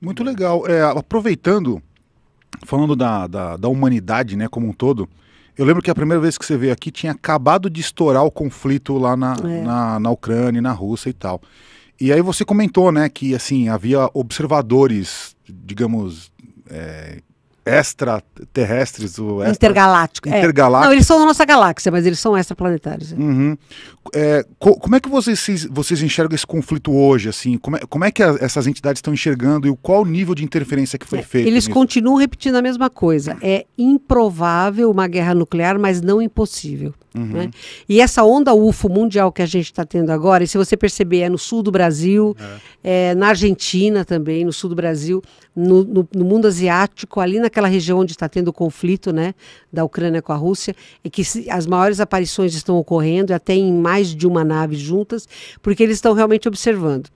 Muito legal. É, aproveitando, falando da, da, da humanidade né, como um todo, eu lembro que a primeira vez que você veio aqui tinha acabado de estourar o conflito lá na, é. na, na Ucrânia, na Rússia e tal. E aí você comentou, né, que assim havia observadores, digamos, é, extraterrestres. O extra... Intergaláctico. É. Intergaláctico. É. Não, eles são da nossa galáxia, mas eles são extraplanetários. É. Uhum. É, co como é que vocês, vocês enxergam esse conflito hoje? Assim? Como, é, como é que a, essas entidades estão enxergando e qual nível de interferência que foi é, feito? Eles nisso? continuam repetindo a mesma coisa. É improvável uma guerra nuclear, mas não impossível. Uhum. Né? E essa onda UFO mundial que a gente está tendo agora, e se você perceber, é no sul do Brasil, é, é na Argentina também, no sul do Brasil, no, no, no mundo asiático, ali naquela região onde está tendo o conflito né, da Ucrânia com a Rússia, e que se, as maiores aparições estão ocorrendo, até em mais de uma nave juntas, porque eles estão realmente observando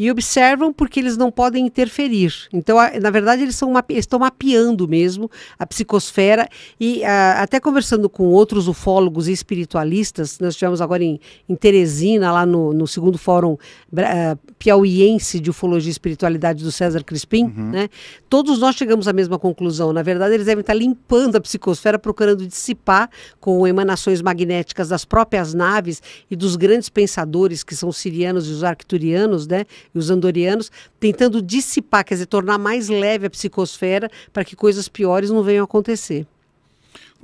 e observam porque eles não podem interferir. Então, na verdade, eles, são, eles estão mapeando mesmo a psicosfera e a, até conversando com outros ufólogos e espiritualistas, nós tivemos agora em, em Teresina, lá no, no segundo fórum uh, piauiense de ufologia e espiritualidade do César Crispim, uhum. né? todos nós chegamos à mesma conclusão. Na verdade, eles devem estar limpando a psicosfera, procurando dissipar com emanações magnéticas das próprias naves e dos grandes pensadores que são os sirianos e os arcturianos, né? e os andorianos, tentando dissipar, quer dizer, tornar mais leve a psicosfera para que coisas piores não venham a acontecer.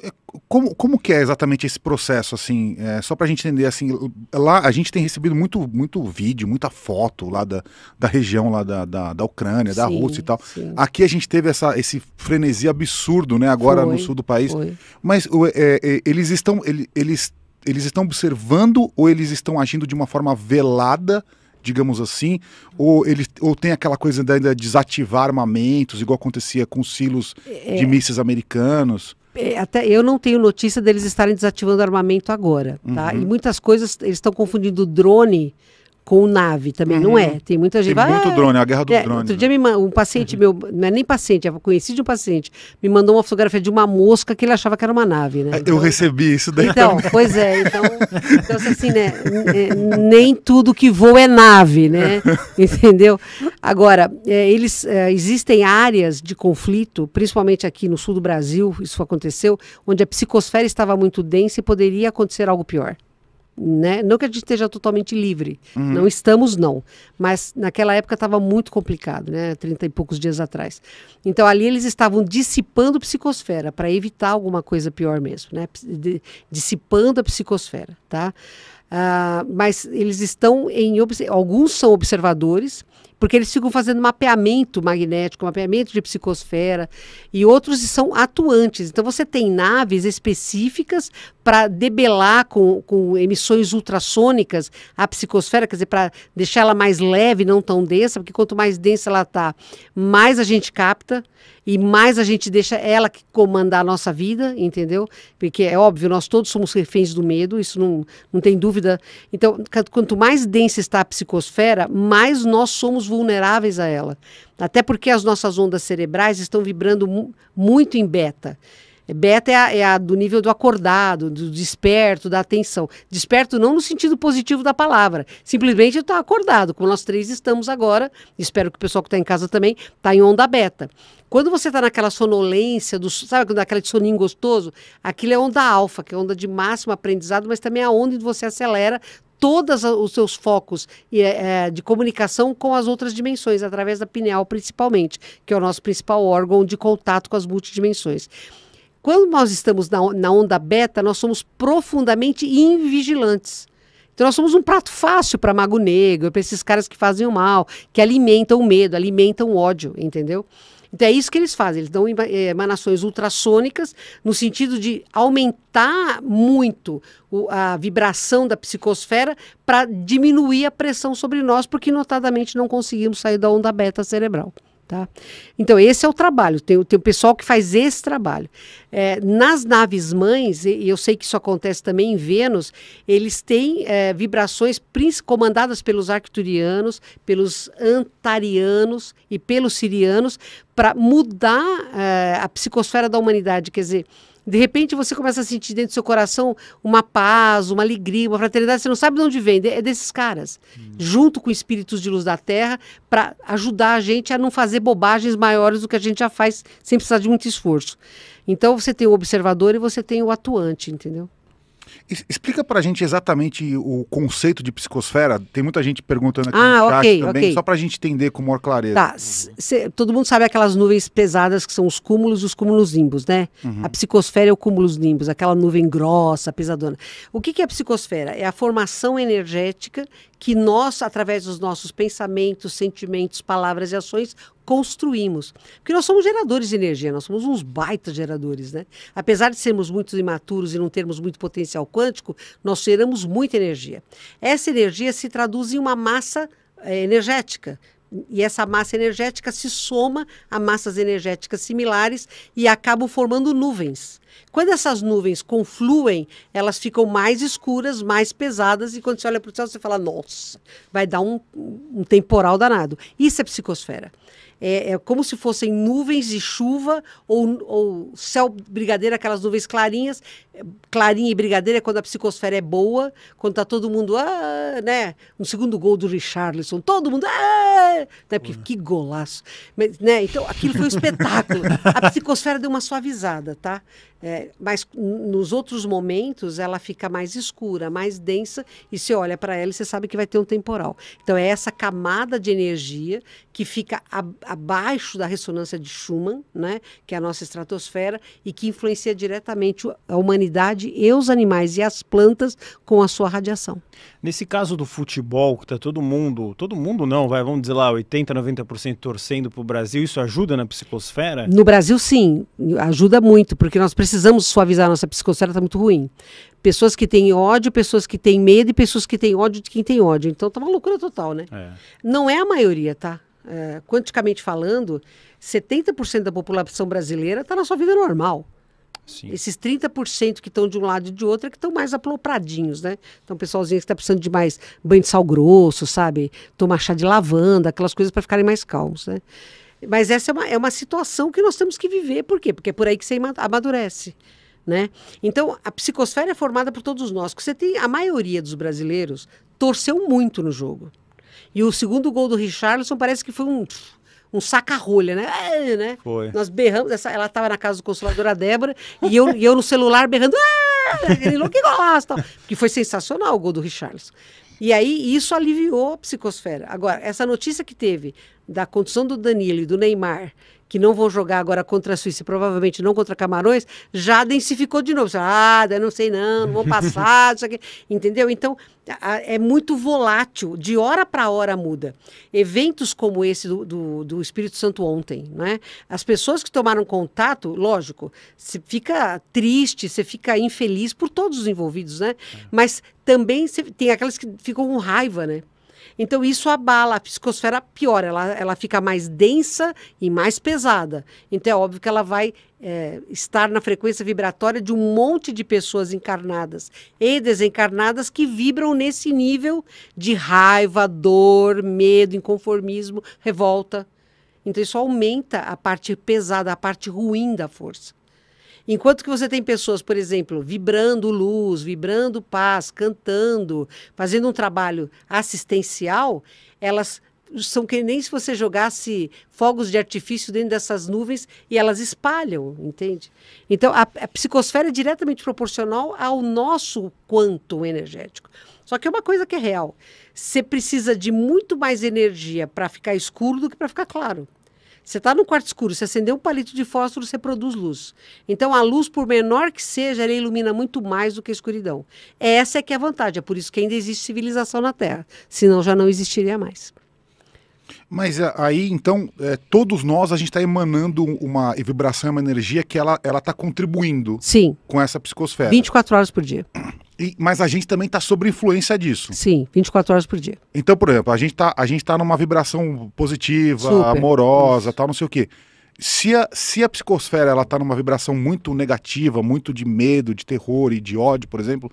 É, como, como que é exatamente esse processo, assim, é, só para a gente entender, assim, lá a gente tem recebido muito, muito vídeo, muita foto lá da, da região lá da, da, da Ucrânia, da sim, Rússia e tal. Sim. Aqui a gente teve essa, esse frenesi absurdo, né, agora foi, no sul do país. Foi. Mas é, é, eles estão, eles, eles estão observando ou eles estão agindo de uma forma velada digamos assim, ou ele ou tem aquela coisa de ainda desativar armamentos, igual acontecia com os silos é, é. de mísseis americanos? É, até eu não tenho notícia deles estarem desativando armamento agora, tá? Uhum. E muitas coisas eles estão confundindo drone com nave também. Uhum. Não é. Uhum. Tem muita gente. Tem muito ah, drone, é a guerra do é, Outro né? dia me, um paciente uhum. meu, não é nem paciente, eu é conheci de um paciente, me mandou uma fotografia de uma mosca que ele achava que era uma nave, né? Então, eu recebi isso daí. Então, também. pois é, então, então assim, assim né? Nem tudo que voa é nave, né? Entendeu? Agora, é, eles é, existem áreas de conflito, principalmente aqui no sul do Brasil, isso aconteceu, onde a psicosfera estava muito densa e poderia acontecer algo pior né? Não que a gente esteja totalmente livre, uhum. não estamos não, mas naquela época estava muito complicado, né? 30 e poucos dias atrás. Então ali eles estavam dissipando a psicosfera para evitar alguma coisa pior mesmo, né? Dissipando a psicosfera, tá? Uh, mas eles estão em alguns são observadores porque eles ficam fazendo mapeamento magnético, mapeamento de psicosfera e outros são atuantes. Então você tem naves específicas para debelar com, com emissões ultrassônicas a psicosfera, quer dizer, para deixar ela mais leve, não tão densa, porque quanto mais densa ela está, mais a gente capta e mais a gente deixa ela que comandar a nossa vida, entendeu? Porque é óbvio, nós todos somos reféns do medo, isso não, não tem dúvida. Então, quanto mais densa está a psicosfera, mais nós somos vulneráveis a ela. Até porque as nossas ondas cerebrais estão vibrando mu muito em beta. Beta é a, é a, do nível do acordado, do desperto, da atenção. Desperto não no sentido positivo da palavra. Simplesmente está acordado, como nós três estamos agora. Espero que o pessoal que está em casa também está em onda beta. Quando você está naquela sonolência, do, sabe, aquela de soninho gostoso, aquilo é onda alfa, que é onda de máximo aprendizado, mas também é a onda de você acelera todos os seus focos é, é, de comunicação com as outras dimensões, através da pineal principalmente, que é o nosso principal órgão de contato com as multidimensões. Quando nós estamos na, na onda beta, nós somos profundamente invigilantes. Então nós somos um prato fácil para mago negro, para esses caras que fazem o mal, que alimentam o medo, alimentam o ódio, entendeu? Então é isso que eles fazem, eles dão eh, emanações ultrassônicas no sentido de aumentar muito a vibração da psicosfera para diminuir a pressão sobre nós, porque notadamente não conseguimos sair da onda beta cerebral. Tá? Então, esse é o trabalho. Tem, tem o pessoal que faz esse trabalho. É, nas naves mães, e eu sei que isso acontece também em Vênus, eles têm é, vibrações comandadas pelos arcturianos, pelos antarianos e pelos sirianos para mudar é, a psicosfera da humanidade. Quer dizer, de repente você começa a sentir dentro do seu coração uma paz, uma alegria, uma fraternidade, você não sabe de onde vem, é desses caras, hum. junto com espíritos de luz da terra, para ajudar a gente a não fazer bobagens maiores do que a gente já faz sem precisar de muito esforço. Então você tem o observador e você tem o atuante, entendeu? Explica para a gente exatamente o conceito de psicosfera. Tem muita gente perguntando aqui ah, no chat também, okay. só para a gente entender com maior clareza. Tá. Cê, todo mundo sabe aquelas nuvens pesadas que são os cúmulos e os cúmulos limbos, né? Uhum. A psicosfera é o cúmulos limbos, aquela nuvem grossa, pesadona. O que, que é a psicosfera? É a formação energética que nós, através dos nossos pensamentos, sentimentos, palavras e ações, construímos. Porque nós somos geradores de energia, nós somos uns baita geradores, né? Apesar de sermos muito imaturos e não termos muito potencial quântico, nós geramos muita energia. Essa energia se traduz em uma massa é, energética, e essa massa energética se soma a massas energéticas similares e acabam formando nuvens. Quando essas nuvens confluem, elas ficam mais escuras, mais pesadas, e quando você olha para o céu, você fala, nossa, vai dar um, um temporal danado. Isso é psicosfera é, é como se fossem nuvens de chuva ou, ou, céu brigadeiro, aquelas nuvens clarinhas. Clarinha e brigadeira é quando a psicosfera é boa, quando tá todo mundo, ah, né? Um segundo gol do Richarlison, todo mundo, ah, né? Porque, que golaço. Mas, né? Então, aquilo foi um espetáculo. A psicosfera deu uma suavizada, tá? É, mas nos outros momentos ela fica mais escura, mais densa, e você olha para ela e você sabe que vai ter um temporal. Então é essa camada de energia que fica abaixo da ressonância de Schumann, né, que é a nossa estratosfera, e que influencia diretamente a humanidade e os animais e as plantas com a sua radiação. Nesse caso do futebol, que está todo mundo, todo mundo não, vai, vamos dizer lá, 80, 90% torcendo para o Brasil, isso ajuda na psicosfera? No Brasil, sim, ajuda muito, porque nós precisamos suavizar a nossa psicosfera, está muito ruim pessoas que têm ódio, pessoas que têm medo e pessoas que têm ódio de quem tem ódio. Então tá uma loucura total, né? É. Não é a maioria, tá? Eh, quanticamente falando, 70% da população brasileira está na sua vida normal. Sim. Esses 30% que estão de um lado e de outro é que estão mais aploupradinhos, né? Então, pessoalzinho que está precisando de mais banho de sal grosso, sabe? Tomar chá de lavanda, aquelas coisas para ficarem mais calmos, né? Mas essa é uma, é uma situação que nós temos que viver. Por quê? Porque é por aí que você amadurece. Né? Então, a psicosfera é formada por todos nós. Você tem a maioria dos brasileiros torceu muito no jogo. E o segundo gol do Richarlison parece que foi um um saca-rolha, né? É, né? Foi. Nós berramos, essa, ela estava na casa do a Débora e eu, e eu no celular berrando, ah! louco que golaço, tal. Porque foi sensacional o gol do Richarlison. E aí isso aliviou a psicosfera. Agora, essa notícia que teve da condição do Danilo e do Neymar, que não vão jogar agora contra a Suíça, provavelmente não contra Camarões, já densificou de novo. Ah, não sei não, não vão passar, isso aqui. entendeu? Então, é muito volátil, de hora para hora muda. Eventos como esse do, do, do, Espírito Santo ontem, né? As pessoas que tomaram contato, lógico, você fica triste, você fica infeliz por todos os envolvidos, né? É. Mas também tem aquelas que ficam com raiva, né? Então isso abala a psicosfera pior, ela, ela fica mais densa e mais pesada. Então é óbvio que ela vai é, estar na frequência vibratória de um monte de pessoas encarnadas e desencarnadas que vibram nesse nível de raiva, dor, medo, inconformismo, revolta. Então isso aumenta a parte pesada, a parte ruim da força. Enquanto que você tem pessoas, por exemplo, vibrando luz, vibrando paz, cantando, fazendo um trabalho assistencial, elas são que nem se você jogasse fogos de artifício dentro dessas nuvens e elas espalham, entende? Então, a, a psicosfera é diretamente proporcional ao nosso quanto energético. Só que é uma coisa que é real. Você precisa de muito mais energia para ficar escuro do que para ficar claro. Você está no quarto escuro, você acender um palito de fósforo, você produz luz. Então, a luz, por menor que seja, ela ilumina muito mais do que a escuridão. Essa é que é a vantagem, é por isso que ainda existe civilização na Terra, senão já não existiria mais. Mas eh, aí, então, é, todos nós, a gente está emanando uma vibração, é uma energia que ela está contribuindo Sim. com essa psicosfera. 24 horas por dia. E, mas a gente também está sob influência disso. Sim, 24 horas por dia. Então, por exemplo, a gente está tá numa vibração positiva, Super. amorosa, Isso. tal, não sei o quê. Se a, se a psicosfera ela está numa vibração muito negativa, muito de medo, de terror e de ódio, por exemplo,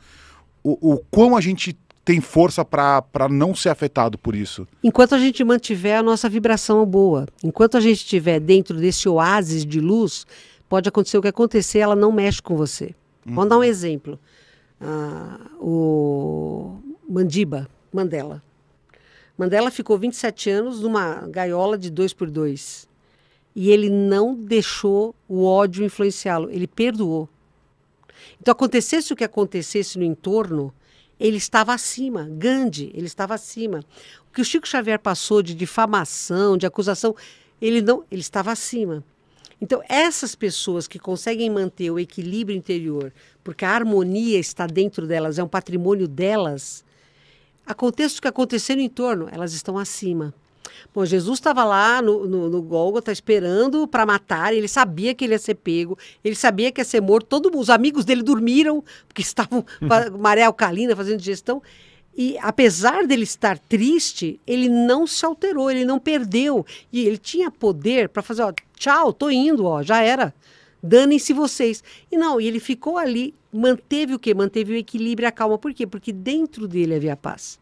o, o quão a gente tem força para não ser afetado por isso? Enquanto a gente mantiver a nossa vibração boa, enquanto a gente estiver dentro desse oásis de luz, pode acontecer o que acontecer, ela não mexe com você. Hum. Vou dar um uhum. exemplo ah, o Mandiba, Mandela. Mandela ficou 27 anos numa gaiola de dois por dois. E ele não deixou o ódio influenciá-lo, ele perdoou. Então, acontecesse o que acontecesse no entorno, ele estava acima. Gandhi, ele estava acima. O que o Chico Xavier passou de difamação, de acusação, ele não, ele estava acima. Então, essas pessoas que conseguem manter o equilíbrio interior, porque a harmonia está dentro delas, é um patrimônio delas, aconteça o que acontecer no entorno, elas estão acima. Bom, Jesus estava lá no, no, no Gólgota esperando para matar, ele sabia que ele ia ser pego, ele sabia que ia ser morto, todos os amigos dele dormiram, porque estavam maré alcalina fazendo digestão. E apesar dele estar triste, ele não se alterou, ele não perdeu. E ele tinha poder para fazer, ó, tchau, tô indo, ó, já era. Danem-se vocês. E não, ele ficou ali, manteve o quê? Manteve o equilíbrio e a calma. Por quê? Porque dentro dele havia paz.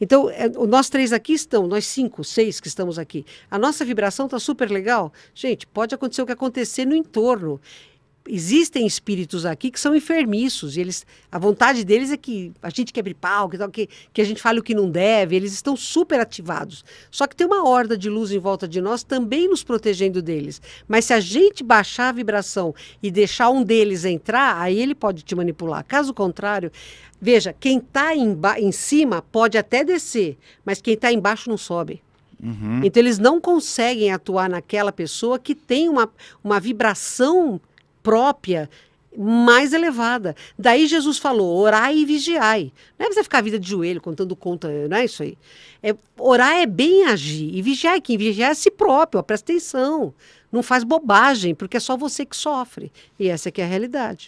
Então, é, nós três aqui estamos, nós cinco, seis que estamos aqui. A nossa vibração está super legal. Gente, pode acontecer o que acontecer no entorno existem espíritos aqui que são enfermiços, e eles, a vontade deles é que a gente quebre pau, que, que a gente fale o que não deve, eles estão super ativados. Só que tem uma horda de luz em volta de nós também nos protegendo deles. Mas se a gente baixar a vibração e deixar um deles entrar, aí ele pode te manipular. Caso contrário, veja, quem está em, em cima pode até descer, mas quem está embaixo não sobe. Uhum. Então eles não conseguem atuar naquela pessoa que tem uma, uma vibração própria mais elevada. Daí Jesus falou: orai e vigiai. Não é você ficar a vida de joelho contando conta, não é isso aí. É, orar é bem agir. E vigiar, é quem vigiar é si próprio, ó, presta atenção. Não faz bobagem, porque é só você que sofre. E essa é que é a realidade.